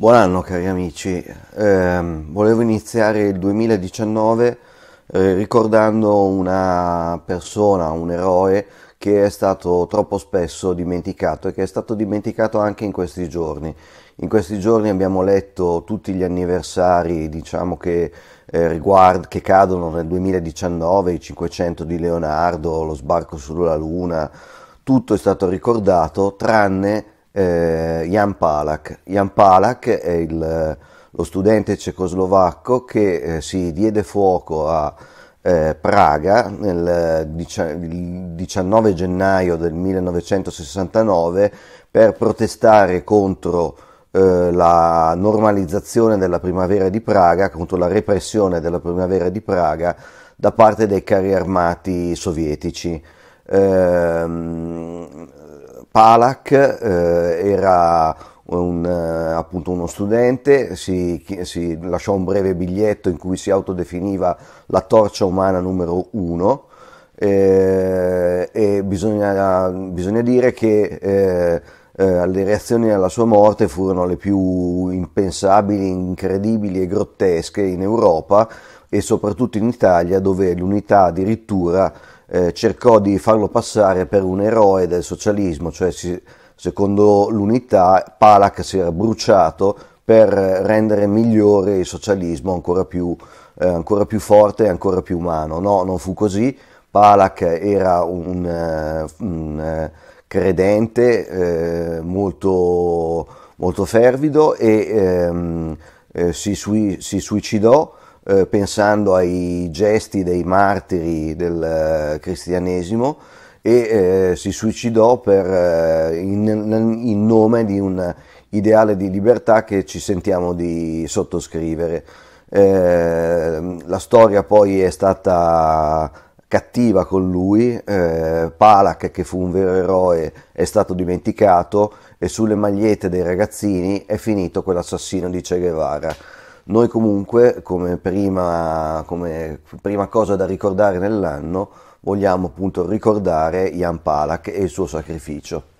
Buon anno cari amici, eh, volevo iniziare il 2019 eh, ricordando una persona, un eroe che è stato troppo spesso dimenticato e che è stato dimenticato anche in questi giorni. In questi giorni abbiamo letto tutti gli anniversari diciamo, che, eh, riguard- che cadono nel 2019, i 500 di Leonardo, lo sbarco sulla Luna, tutto è stato ricordato tranne eh, Jan Palak. Jan Palak è il, lo studente cecoslovacco che eh, si diede fuoco a eh, Praga nel eh, il 19 gennaio del 1969 per protestare contro eh, la normalizzazione della primavera di Praga, contro la repressione della primavera di Praga da parte dei carri armati sovietici. Eh, Palak eh, era un, eh, appunto uno studente, si, si, lasciò un breve biglietto in cui si autodefiniva la torcia umana numero uno eh, e bisogna, bisogna, dire che eh, eh, le reazioni alla sua morte furono le più impensabili, incredibili e grottesche in Europa e soprattutto in Italia dove l'unità addirittura eh, cercò di farlo passare per un eroe del socialismo, cioè si, secondo l'unità Palak si era bruciato per rendere migliore il socialismo ancora più, eh, ancora più forte e ancora più umano. No, non fu così, Palak era un, uh, un eh, eh, credente uh, molto, molto, fervido e um, si, sui, si suicidò eh, pensando ai gesti dei martiri del eh, cristianesimo e eh, si suicidò per, eh, in, in, nome di un ideale di libertà che ci sentiamo di sottoscrivere. la storia poi è stata cattiva con lui, eh, Palak che fu un vero eroe è stato dimenticato e sulle magliette dei ragazzini è finito quell'assassino di Che Guevara. Noi comunque, come prima, come prima cosa da ricordare nell'anno, vogliamo appunto ricordare Jan Palak e il suo sacrificio.